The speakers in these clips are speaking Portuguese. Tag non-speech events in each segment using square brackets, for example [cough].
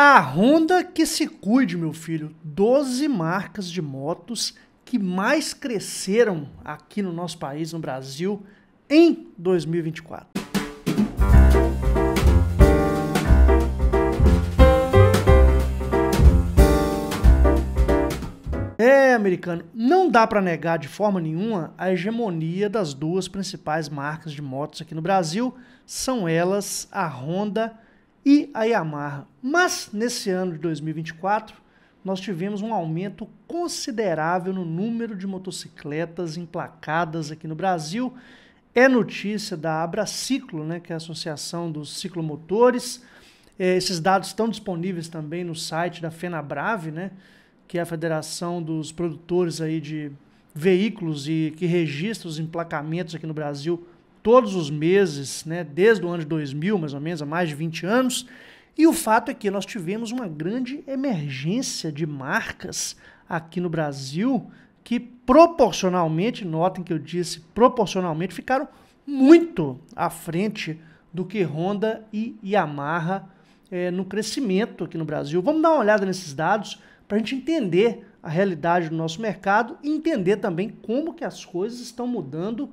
A Honda que se cuide, meu filho. 12 marcas de motos que mais cresceram aqui no nosso país, no Brasil, em 2024. É, americano, não dá para negar de forma nenhuma a hegemonia das duas principais marcas de motos aqui no Brasil, são elas a Honda e e a Yamaha. Mas nesse ano de 2024, nós tivemos um aumento considerável no número de motocicletas emplacadas aqui no Brasil. É notícia da Abraciclo, né, que é a Associação dos Ciclomotores. É, esses dados estão disponíveis também no site da FenaBrave, né, que é a Federação dos Produtores aí de Veículos e que registra os emplacamentos aqui no Brasil todos os meses, né, desde o ano de 2000, mais ou menos, há mais de 20 anos. E o fato é que nós tivemos uma grande emergência de marcas aqui no Brasil que proporcionalmente, notem que eu disse proporcionalmente, ficaram muito à frente do que Honda e Yamaha é, no crescimento aqui no Brasil. Vamos dar uma olhada nesses dados para a gente entender a realidade do nosso mercado e entender também como que as coisas estão mudando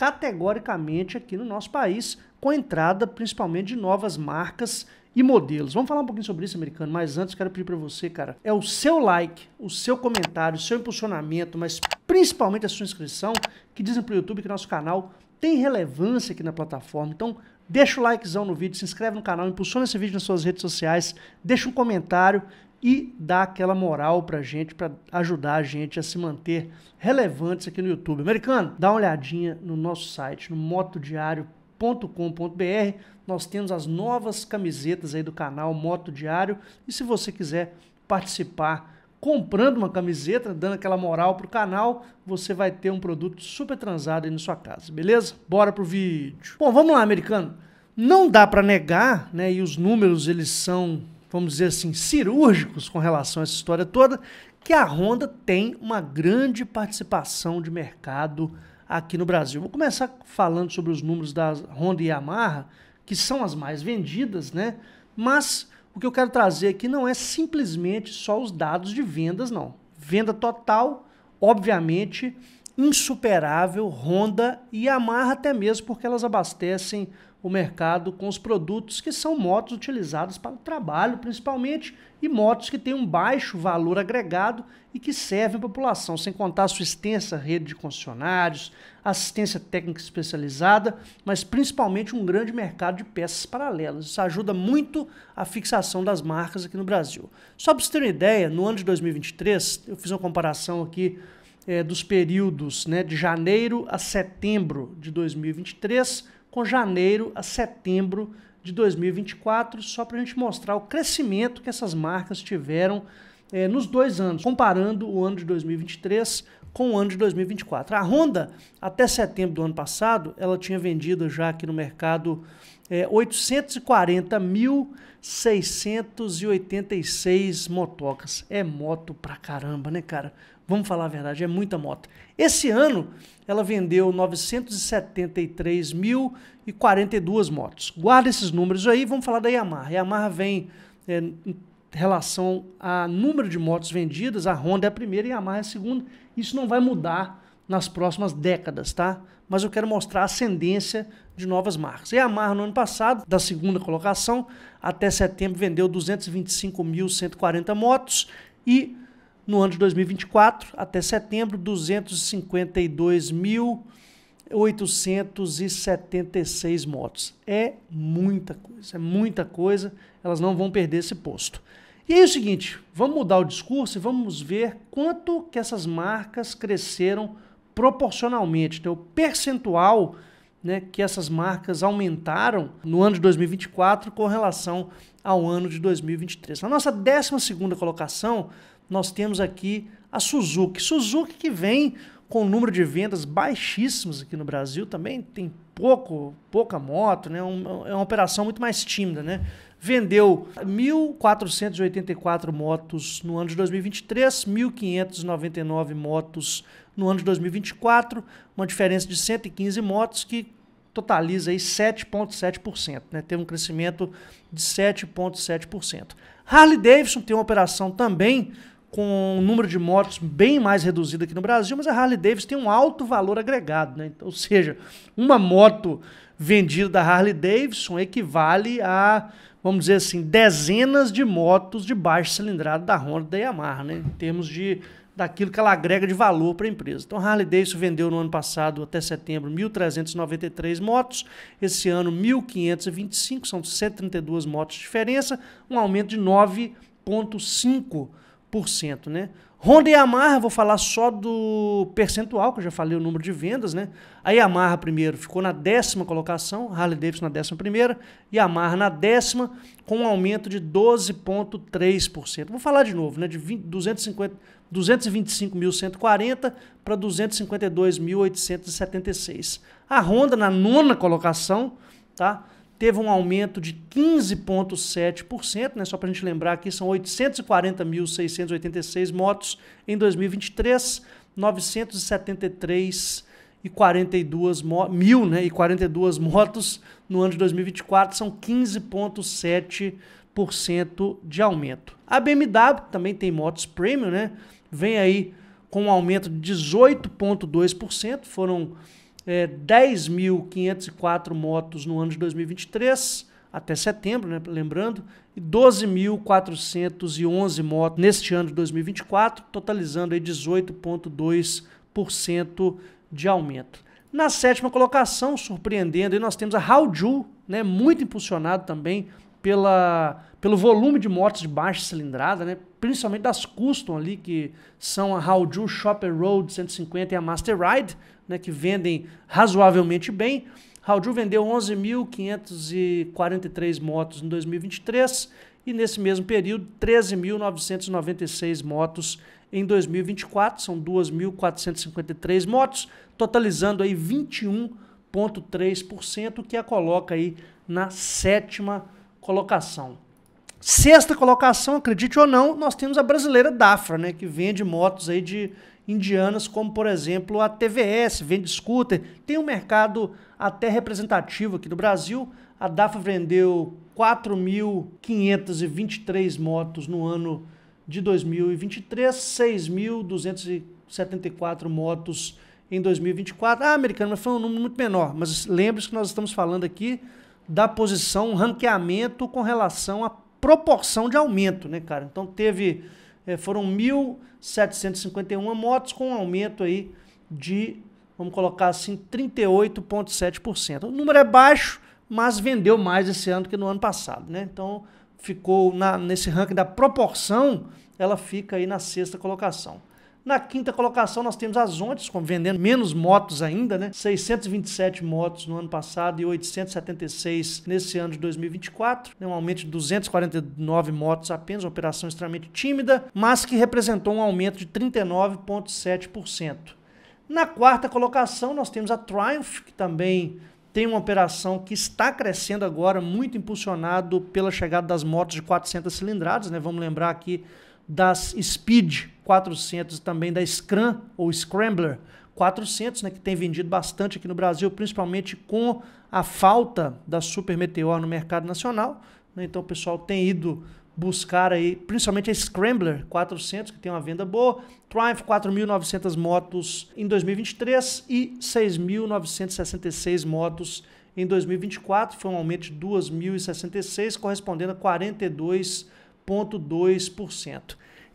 categoricamente aqui no nosso país, com a entrada principalmente de novas marcas e modelos. Vamos falar um pouquinho sobre isso, americano, mas antes quero pedir para você, cara, é o seu like, o seu comentário, o seu impulsionamento, mas principalmente a sua inscrição, que dizem para o YouTube que nosso canal tem relevância aqui na plataforma. Então, deixa o likezão no vídeo, se inscreve no canal, impulsiona esse vídeo nas suas redes sociais, deixa um comentário e dar aquela moral pra gente, para ajudar a gente a se manter relevantes aqui no YouTube. Americano, dá uma olhadinha no nosso site, no motodiário.com.br. Nós temos as novas camisetas aí do canal Moto Diário. E se você quiser participar comprando uma camiseta, dando aquela moral pro canal, você vai ter um produto super transado aí na sua casa, beleza? Bora pro vídeo. Bom, vamos lá, americano. Não dá para negar, né? E os números eles são vamos dizer assim, cirúrgicos com relação a essa história toda, que a Honda tem uma grande participação de mercado aqui no Brasil. Vou começar falando sobre os números da Honda e Yamaha, que são as mais vendidas, né? Mas o que eu quero trazer aqui não é simplesmente só os dados de vendas, não. Venda total, obviamente, insuperável, Honda e Yamaha até mesmo porque elas abastecem o mercado com os produtos que são motos utilizados para o trabalho, principalmente, e motos que têm um baixo valor agregado e que servem à população, sem contar a sua extensa rede de concessionários, assistência técnica especializada, mas principalmente um grande mercado de peças paralelas. Isso ajuda muito a fixação das marcas aqui no Brasil. Só para você ter uma ideia, no ano de 2023, eu fiz uma comparação aqui é, dos períodos né, de janeiro a setembro de 2023 com janeiro a setembro de 2024, só para a gente mostrar o crescimento que essas marcas tiveram é, nos dois anos, comparando o ano de 2023 com o ano de 2024. A Honda, até setembro do ano passado, ela tinha vendido já aqui no mercado é, 840.686 motocas. É moto pra caramba, né, cara? Vamos falar a verdade, é muita moto. Esse ano, ela vendeu 973.042 motos. Guarda esses números aí, vamos falar da Yamaha. A Yamaha vem é, relação a número de motos vendidas, a Honda é a primeira e a Yamaha é a segunda. Isso não vai mudar nas próximas décadas, tá? Mas eu quero mostrar a ascendência de novas marcas. E a Yamaha no ano passado, da segunda colocação até setembro, vendeu 225.140 motos e no ano de 2024, até setembro, 252 mil 876 motos. É muita coisa, é muita coisa. Elas não vão perder esse posto. E aí é o seguinte, vamos mudar o discurso e vamos ver quanto que essas marcas cresceram proporcionalmente, então o percentual né, que essas marcas aumentaram no ano de 2024 com relação ao ano de 2023. Na nossa 12 segunda colocação, nós temos aqui a Suzuki. Suzuki que vem com o número de vendas baixíssimos aqui no Brasil, também tem pouco, pouca moto, né? Um, é uma operação muito mais tímida, né? Vendeu 1.484 motos no ano de 2023, 1.599 motos no ano de 2024, uma diferença de 115 motos que totaliza aí 7,7%, né? Teve um crescimento de 7,7%. Harley Davidson tem uma operação também com um número de mortos bem mais reduzido aqui no Brasil, mas a Harley Davidson tem um alto valor agregado, né? Então, ou seja, uma moto vendida da Harley Davidson equivale a, vamos dizer assim, dezenas de motos de baixo cilindrado da Honda e da Yamaha, né? Em termos de daquilo que ela agrega de valor para a empresa. Então, a Harley Davidson vendeu no ano passado, até setembro, 1.393 motos. Esse ano, 1.525, são 132 motos de diferença, um aumento de 9,5% né? Honda e Yamaha, vou falar só do percentual, que eu já falei o número de vendas, né? A Yamaha primeiro ficou na décima colocação, Harley Davidson na décima primeira, Yamaha na décima, com um aumento de 12,3%. Vou falar de novo, né? De 225.140 para 252.876. A Honda na nona colocação, tá? teve um aumento de 15,7%, né? só para a gente lembrar aqui, são 840.686 motos em 2023, 973 e 42 mil né, e 42 [laughs] motos no ano de 2024 são 15,7% de aumento. A BMW que também tem motos premium, né? Vem aí com um aumento de 18,2%, foram é, 10.504 motos no ano de 2023, até setembro, né, lembrando, e 12.411 motos neste ano de 2024, totalizando 18,2% de aumento. Na sétima colocação, surpreendendo, nós temos a Haoju, né, muito impulsionado também pela pelo volume de motos de baixa cilindrada, né? principalmente das custom ali, que são a Hauju Shopper Road 150 e a Master Ride, né? que vendem razoavelmente bem. Hauju vendeu 11.543 motos em 2023 e nesse mesmo período 13.996 motos em 2024, são 2.453 motos, totalizando aí 21,3%, que a coloca aí na sétima colocação. Sexta colocação, acredite ou não, nós temos a brasileira Dafra, né, que vende motos aí de indianas, como por exemplo a TVS, vende scooter. Tem um mercado até representativo aqui no Brasil. A Dafra vendeu 4.523 motos no ano de 2023, 6.274 motos em 2024. Ah, americano, mas foi um número muito menor. Mas lembre-se que nós estamos falando aqui da posição, um ranqueamento com relação a proporção de aumento, né, cara? Então teve, é, foram 1.751 motos com um aumento aí de, vamos colocar assim, 38,7%. O número é baixo, mas vendeu mais esse ano que no ano passado, né? Então ficou na, nesse ranking da proporção, ela fica aí na sexta colocação. Na quinta colocação, nós temos as Ontes, vendendo menos motos ainda, né? 627 motos no ano passado e 876 nesse ano de 2024. Né? Um aumento de 249 motos apenas, uma operação extremamente tímida, mas que representou um aumento de 39,7%. Na quarta colocação, nós temos a Triumph, que também tem uma operação que está crescendo agora, muito impulsionado pela chegada das motos de 400 cilindradas, né? Vamos lembrar aqui das Speed 400 e também da Scram ou Scrambler 400, né, que tem vendido bastante aqui no Brasil, principalmente com a falta da Super Meteor no mercado nacional. Né? Então o pessoal tem ido buscar aí, principalmente a Scrambler 400, que tem uma venda boa, Triumph 4.900 motos em 2023 e 6.966 motos em 2024, foi um aumento de 2.066, correspondendo a 42,2%.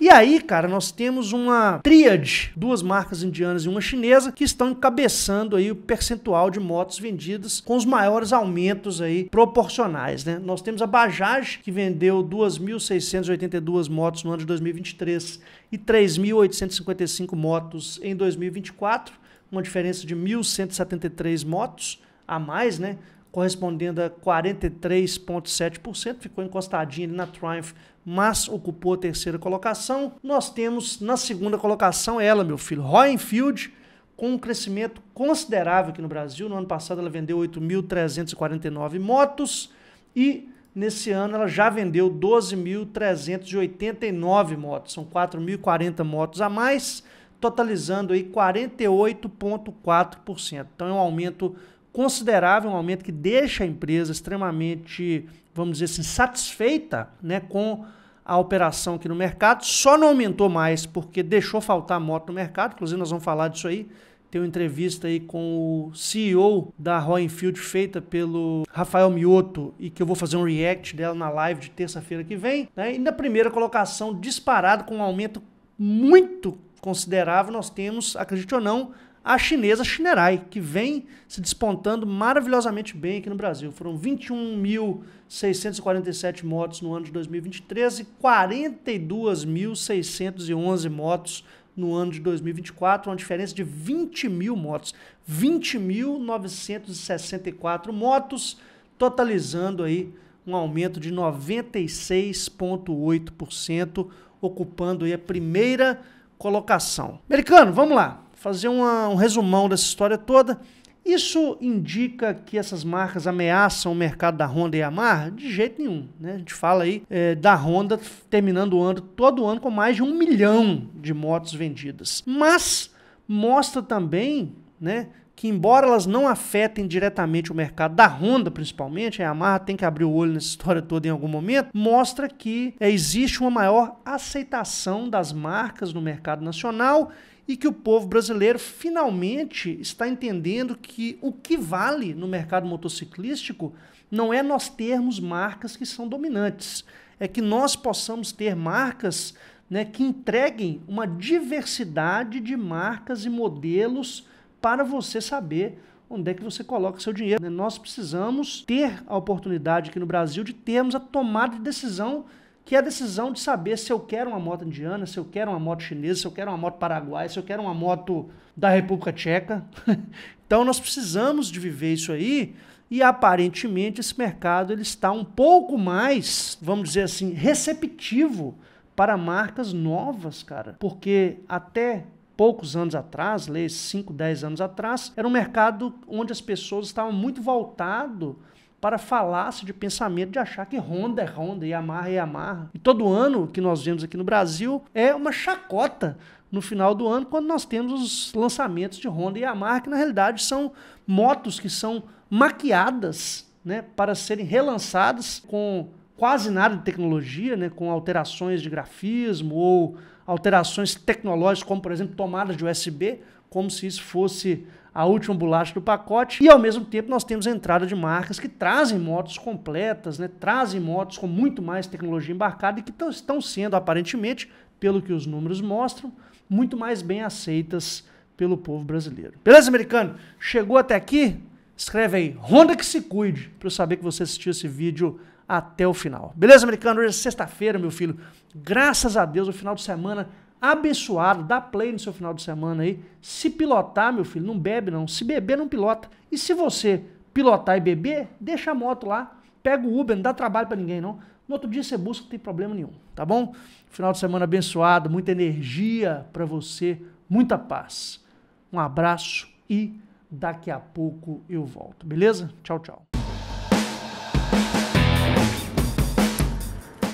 E aí, cara, nós temos uma tríade, duas marcas indianas e uma chinesa, que estão encabeçando aí o percentual de motos vendidas com os maiores aumentos aí proporcionais, né? Nós temos a Bajaj, que vendeu 2.682 motos no ano de 2023 e 3.855 motos em 2024, uma diferença de 1.173 motos a mais, né? correspondendo a 43,7%, ficou encostadinho ali na Triumph mas ocupou a terceira colocação. Nós temos na segunda colocação ela, meu filho, Royenfield, com um crescimento considerável aqui no Brasil. No ano passado ela vendeu 8.349 motos e nesse ano ela já vendeu 12.389 motos. São 4.040 motos a mais, totalizando aí 48.4%. Então é um aumento considerável, um aumento que deixa a empresa extremamente vamos dizer assim, satisfeita né, com a operação aqui no mercado. Só não aumentou mais porque deixou faltar moto no mercado. Inclusive, nós vamos falar disso aí. Tem uma entrevista aí com o CEO da Roenfield feita pelo Rafael Mioto e que eu vou fazer um react dela na live de terça-feira que vem. Né? E na primeira colocação, disparado com um aumento muito considerável, nós temos, acredite ou não, a chinesa Shinerai, que vem se despontando maravilhosamente bem aqui no Brasil. Foram 21.647 motos no ano de 2023 e 42.611 motos no ano de 2024, uma diferença de 20 mil motos. 20.964 motos, totalizando aí um aumento de 96,8%, ocupando aí a primeira colocação. Americano, vamos lá fazer uma, um resumão dessa história toda. Isso indica que essas marcas ameaçam o mercado da Honda e Yamaha? De jeito nenhum. Né? A gente fala aí é, da Honda terminando o ano, todo ano, com mais de um milhão de motos vendidas. Mas mostra também né, que, embora elas não afetem diretamente o mercado da Honda, principalmente, a Yamaha tem que abrir o olho nessa [laughs] história toda em algum momento, mostra que é, existe uma maior aceitação das marcas no mercado nacional e que o povo brasileiro finalmente está entendendo que o que vale no mercado motociclístico não é nós termos marcas que são dominantes, é que nós possamos ter marcas né, que entreguem uma diversidade de marcas e modelos para você saber onde é que você coloca seu dinheiro. Né. Nós precisamos ter a oportunidade aqui no Brasil de termos a tomada de decisão que é a decisão de saber se eu quero uma moto indiana, se eu quero uma moto chinesa, se eu quero uma moto paraguaia, se eu quero uma moto da República Tcheca. [laughs] então nós precisamos de viver isso aí e aparentemente esse mercado ele está um pouco mais, vamos dizer assim, receptivo para marcas novas, cara. Porque até poucos anos atrás, leis 5, 10 anos atrás, era um mercado onde as pessoas estavam muito voltado para a falácia de pensamento de achar que Honda é Honda, Yamaha é Yamaha. E todo ano que nós vemos aqui no Brasil é uma chacota no final do ano, quando nós temos os lançamentos de Honda e Yamaha, que na realidade são motos que são maquiadas né, para serem relançadas com quase nada de tecnologia, né, com alterações de grafismo ou alterações tecnológicas, como por exemplo tomadas de USB, como se isso fosse a última bolacha do pacote. E ao mesmo tempo nós temos a entrada de marcas que trazem motos completas, né? trazem motos com muito mais tecnologia embarcada e que estão sendo, aparentemente, pelo que os números mostram, muito mais bem aceitas pelo povo brasileiro. Beleza, americano? Chegou até aqui? Escreve aí, Honda que se cuide, para eu saber que você assistiu esse vídeo até o final. Beleza, americano? Hoje é sexta-feira, meu filho. Graças a Deus, o final de semana abençoado, dá play no seu final de semana aí. Se pilotar, meu filho, não bebe não. Se beber, não pilota. E se você pilotar e beber, deixa a moto lá, pega o Uber, não dá trabalho para ninguém não. No outro dia você busca, não tem problema nenhum, tá bom? Final de semana abençoado, muita energia para você, muita paz. Um abraço e daqui a pouco eu volto, beleza? Tchau, tchau.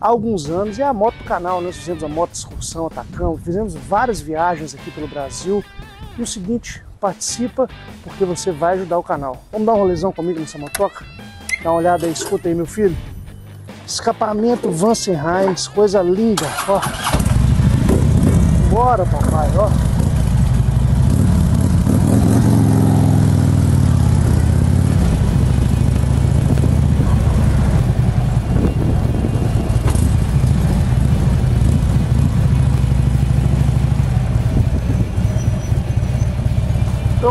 há alguns anos, e a moto do canal, nós né? fizemos a moto excursão, atacamos, fizemos várias viagens aqui pelo Brasil. E o seguinte, participa porque você vai ajudar o canal. Vamos dar uma rolezão comigo nessa motoca? Dá uma olhada aí, escuta aí meu filho. Escapamento Vansenheims, coisa linda, ó. Bora papai, ó.